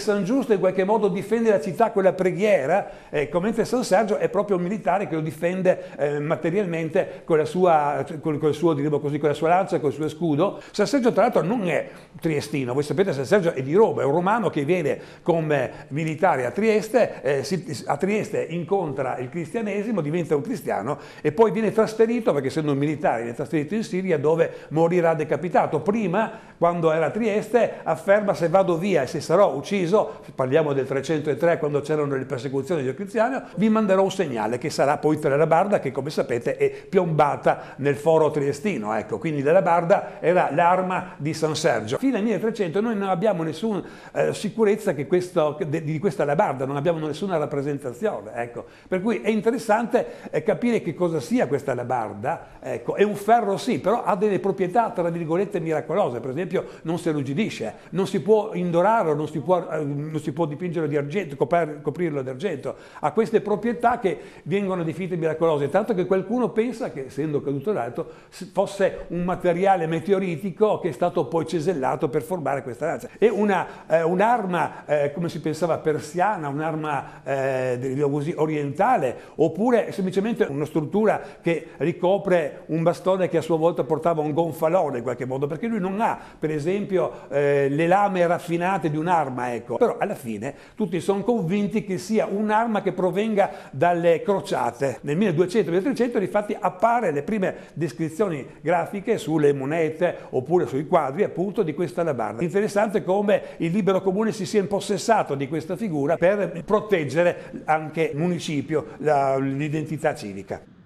San Giusto in qualche modo difende la città con la preghiera, ecco, mentre San Sergio è proprio un militare che lo difende eh, materialmente con, sua, con, con, suo, così, con, la sua lancia, con il suo scudo. San Sergio tra l'altro non è triestino, voi sapete San Sergio è di Roma, è un romano che viene come militare a Trieste, eh, si, a Trieste incontra il cristianesimo, diventa un cristiano e poi viene trasferito, perché essendo un militare viene trasferito in Siria dove morirà decapitato. Prima, quando era a Trieste, afferma se vado via e se sarò ucciso ucciso, parliamo del 303 quando c'erano le persecuzioni di Occhiziano, vi manderò un segnale che sarà poi tra la Barda, che come sapete è piombata nel foro triestino, ecco, quindi la Barda era l'arma di San Sergio. Fino al 1300 noi non abbiamo nessuna eh, sicurezza questo, de, di questa Labarda, non abbiamo nessuna rappresentazione, ecco. per cui è interessante eh, capire che cosa sia questa Labarda, ecco, è un ferro sì, però ha delle proprietà tra virgolette miracolose, per esempio non si ruggidisce, non si può indorare, o non si può eh, eh, non si può dipingere di argento, coprirlo di argento, ha queste proprietà che vengono definite miracolose, tanto che qualcuno pensa che, essendo caduto l'alto, fosse un materiale meteoritico che è stato poi cesellato per formare questa razza. È eh, un'arma, eh, un eh, come si pensava, persiana, un'arma eh, orientale, oppure semplicemente una struttura che ricopre un bastone che a sua volta portava un gonfalone in qualche modo, perché lui non ha, per esempio, eh, le lame raffinate di un'arma, ecco Ecco, però alla fine tutti sono convinti che sia un'arma che provenga dalle crociate. Nel 1200-1300 infatti appare le prime descrizioni grafiche sulle monete oppure sui quadri appunto di questa alabarda. Interessante come il libero comune si sia impossessato di questa figura per proteggere anche il municipio, l'identità civica.